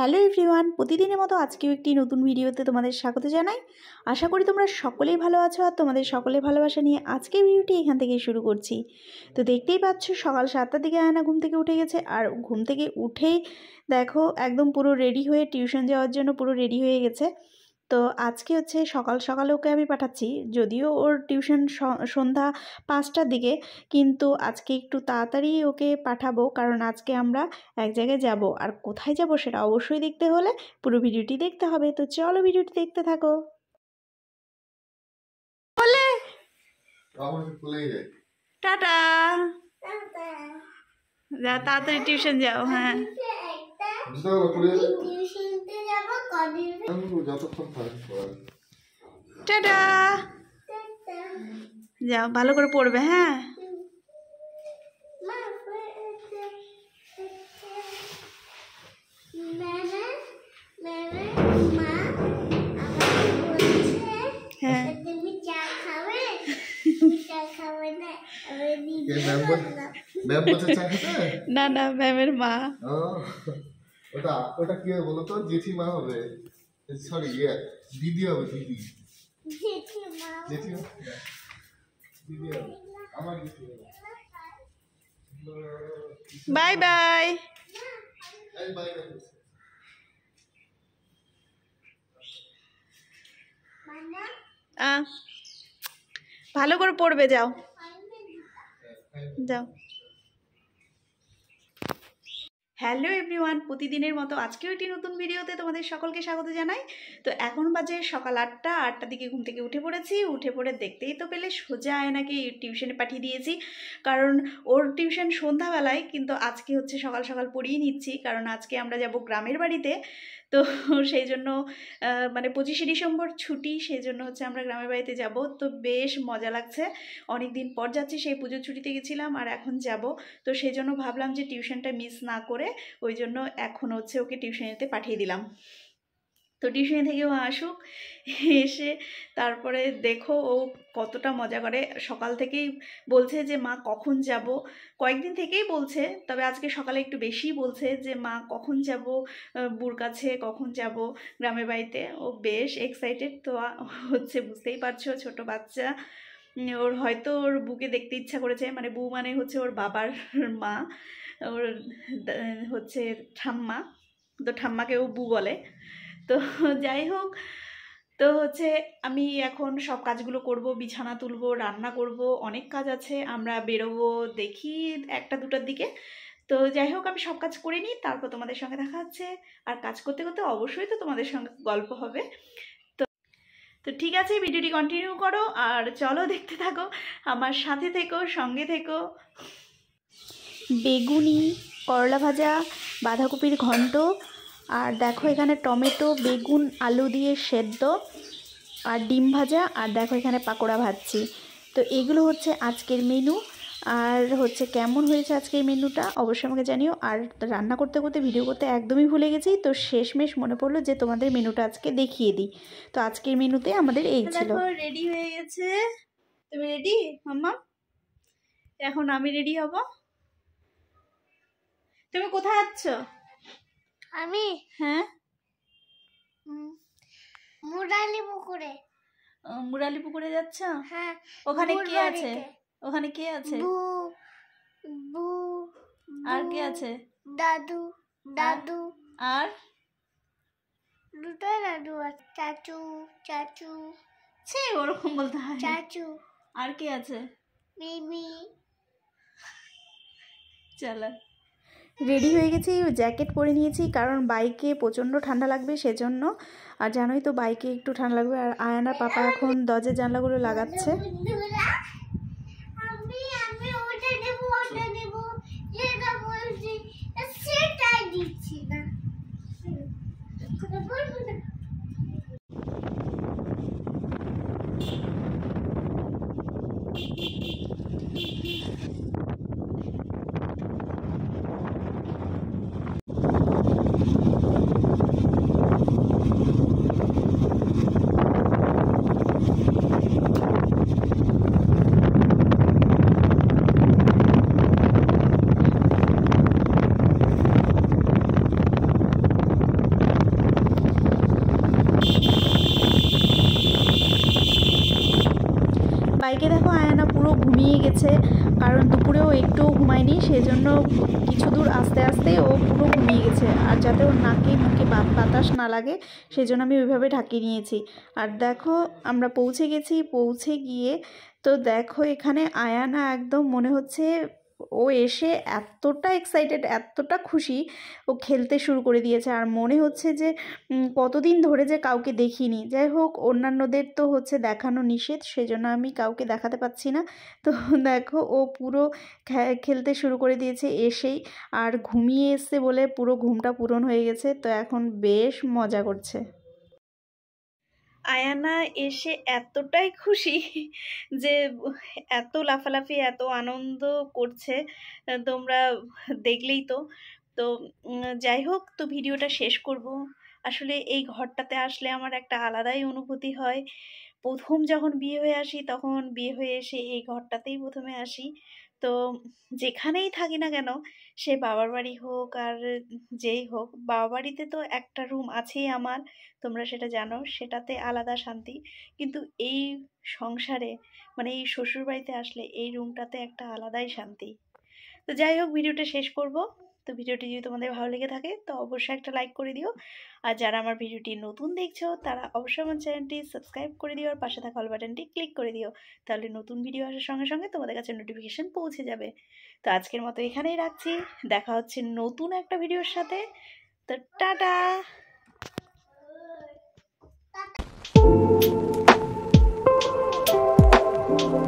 Hello everyone প্রতিদিনের মতো আজকেও একটি নতুন ভিডিওতে তোমাদের স্বাগত জানাই আশা করি তোমরা সকলেই ভালো আছো আর তোমাদের সকলে ভালোবাসা নিয়ে আজকের ভিডিওটি এখান থেকে শুরু করছি তো দেখতেই পাচ্ছ সকাল সাতটার দিকে আয়না ঘুম থেকে উঠে গেছে আর ঘুম থেকে উঠেই দেখো একদম পুরো রেডি হয়ে টিউশন যাওয়ার জন্য পুরো রেডি হয়ে গেছে তো আজকে হচ্ছে সকাল সকালে ওকে আমি পাঠাচ্ছি যদিও ওর টিউশন সন্ধ্যা পাঁচটার দিকে কিন্তু আজকে একটু তাড়াতাড়ি ওকে পাঠাবো কারণ আজকে আমরা এক জায়গায় যাব আর কোথায় যাব সেটা অবশ্যই দেখতে হলে পুরো ভিডিওটি দেখতে হবে তো চলো ভিডিওটি দেখতে থাকো টাটা যা তাড়াতাড়ি টিউশন যাও হ্যাঁ টাটা যাও ভালো করে পড়বে হ্যাঁ না না ম্যামের মা ওটা ওটা কি হবে বলো তো জেঠিমা হবে সরি ইয়ে দিদি হবে দিদি জেঠিমা দিদি হবে আমার দিদি বাই বাই বাই ভালো করে পড়বে যাও হ্যাঁ, হ্যাঁ। যাও হ্যালো এভরিওয়ান প্রতিদিনের মতো আজকেও একটি নতুন ভিডিওতে তোমাদের সকলকে স্বাগত জানাই তো এখন বাজে সকাল আটটা আটটার দিকে ঘুম থেকে উঠে পড়েছি উঠে পড়ে দেখতেই তো পেলে সোজা আয়নাকে টিউশনে পাঠিয়ে দিয়েছি কারণ ওর টিউশন সন্ধ্যাবেলায় কিন্তু আজকে হচ্ছে সকাল সকাল পড়িয়ে নিচ্ছি কারণ আজকে আমরা যাব গ্রামের বাড়িতে তো সেই জন্য মানে পঁচিশে ডিসেম্বর ছুটি সেই জন্য হচ্ছে আমরা গ্রামের বাড়িতে যাব তো বেশ মজা লাগছে অনেক দিন পর যাচ্ছি সেই পুজোর ছুটিতে গেছিলাম আর এখন যাব তো সেই জন্য ভাবলাম যে টিউশনটা মিস না করে করে ওই জন্য এখন হচ্ছে ওকে টিউশনিতে পাঠিয়ে দিলাম তো টিউশনি থেকে ও আসুক এসে তারপরে দেখো ও কতটা মজা করে সকাল থেকেই বলছে যে মা কখন যাব কয়েকদিন থেকেই বলছে তবে আজকে সকালে একটু বেশি বলছে যে মা কখন যাব বুর কাছে কখন যাব গ্রামের বাড়িতে ও বেশ এক্সাইটেড তো হচ্ছে বুঝতেই পারছো ছোট বাচ্চা ওর হয়তো ওর বুকে দেখতে ইচ্ছা করেছে মানে বউ মানে হচ্ছে ওর বাবার মা ওর হচ্ছে ঠাম্মা তো ঠাম্মাকে ও বু বলে তো যাই হোক তো হচ্ছে আমি এখন সব কাজগুলো করব বিছানা তুলব রান্না করব অনেক কাজ আছে আমরা বেরোবো দেখি একটা দুটার দিকে তো যাই হোক আমি সব কাজ করে নিই তারপর তোমাদের সঙ্গে দেখা হচ্ছে আর কাজ করতে করতে অবশ্যই তো তোমাদের সঙ্গে গল্প হবে তো তো ঠিক আছে ভিডিওটি কন্টিনিউ করো আর চলো দেখতে থাকো আমার সাথে থেকো সঙ্গে থেকো বেগুনি করলা ভাজা বাঁধাকপির ঘন্ট আর দেখো এখানে টমেটো বেগুন আলু দিয়ে সেদ্ধ আর ডিম ভাজা আর দেখো এখানে পাকোড়া ভাজছি তো এগুলো হচ্ছে আজকের মেনু আর হচ্ছে কেমন হয়েছে আজকের মেনুটা অবশ্যই আমাকে জানিও আর রান্না করতে করতে ভিডিও করতে একদমই ভুলে গেছি তো শেষমেশ মনে পড়লো যে তোমাদের মেনুটা আজকে দেখিয়ে দিই তো আজকের মেনুতে আমাদের এই ছিল রেডি হয়ে গেছে তুমি রেডি মাম্মা এখন আমি রেডি হব তুমি কোথায় যাচ্ছ আমি হ্যাঁ মুরালি পুকুরে মুরালি পুকুরে যাচ্ছ হ্যাঁ ওখানে কে আছে ওখানে কে আছে বু আর কে আছে দাদু দাদু আর দুটো দাদু আছে চাচু চাচু সে ওরকম বলতে হয় চাচু আর কে আছে মিমি চলো রেডি হয়ে গেছি জ্যাকেট পরে নিয়েছি কারণ বাইকে প্রচণ্ড ঠান্ডা লাগবে সেজন্য আর জানোই তো বাইকে একটু ঠান্ডা লাগবে আর আয়নার পাপা এখন দরজার জানলাগুলো লাগাচ্ছে দিচ্ছি না গেছে কারণ দুপুরেও একটু ঘুমায়নি জন্য কিছু দূর আস্তে আস্তে ও পুরো ঘুমিয়ে গেছে আর যাতে ওর নাকে মুখে বাতাস না লাগে সেই জন্য আমি ওইভাবে ঢাকিয়ে নিয়েছি আর দেখো আমরা পৌঁছে গেছি পৌঁছে গিয়ে তো দেখো এখানে আয়ানা একদম মনে হচ্ছে ও এসে এতটা এক্সাইটেড এতটা খুশি ও খেলতে শুরু করে দিয়েছে আর মনে হচ্ছে যে কতদিন ধরে যে কাউকে দেখিনি যাই হোক অন্যান্যদের তো হচ্ছে দেখানো নিষেধ সেজন্য আমি কাউকে দেখাতে পাচ্ছি না তো দেখো ও পুরো খেলতে শুরু করে দিয়েছে এসেই আর ঘুমিয়ে এসছে বলে পুরো ঘুমটা পূরণ হয়ে গেছে তো এখন বেশ মজা করছে আয়ানা এসে এতটাই খুশি যে এত লাফালাফি এত আনন্দ করছে তোমরা দেখলেই তো তো যাই হোক তো ভিডিওটা শেষ করব আসলে এই ঘরটাতে আসলে আমার একটা আলাদাই অনুভূতি হয় প্রথম যখন বিয়ে হয়ে আসি তখন বিয়ে হয়ে এসে এই ঘরটাতেই প্রথমে আসি তো যেখানেই থাকি না কেন সে বাবার বাড়ি হোক আর যেই হোক বাবা বাড়িতে তো একটা রুম আছেই আমার তোমরা সেটা জানো সেটাতে আলাদা শান্তি কিন্তু এই সংসারে মানে এই শ্বশুর বাড়িতে আসলে এই রুমটাতে একটা আলাদাই শান্তি তো যাই হোক ভিডিওটা শেষ করব তো ভিডিওটি যদি তোমাদের ভালো লেগে থাকে তো অবশ্যই একটা লাইক করে দিও আর যারা আমার ভিডিওটি নতুন দেখছো তারা অবশ্যই আমার চ্যানেলটি সাবস্ক্রাইব করে দিও আর পাশে থাকা অল বাটনটি ক্লিক করে দিও তাহলে নতুন ভিডিও আসার সঙ্গে সঙ্গে তোমাদের কাছে নোটিফিকেশান পৌঁছে যাবে তো আজকের মতো এখানেই রাখছি দেখা হচ্ছে নতুন একটা ভিডিওর সাথে তো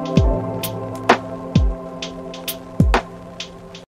টাটা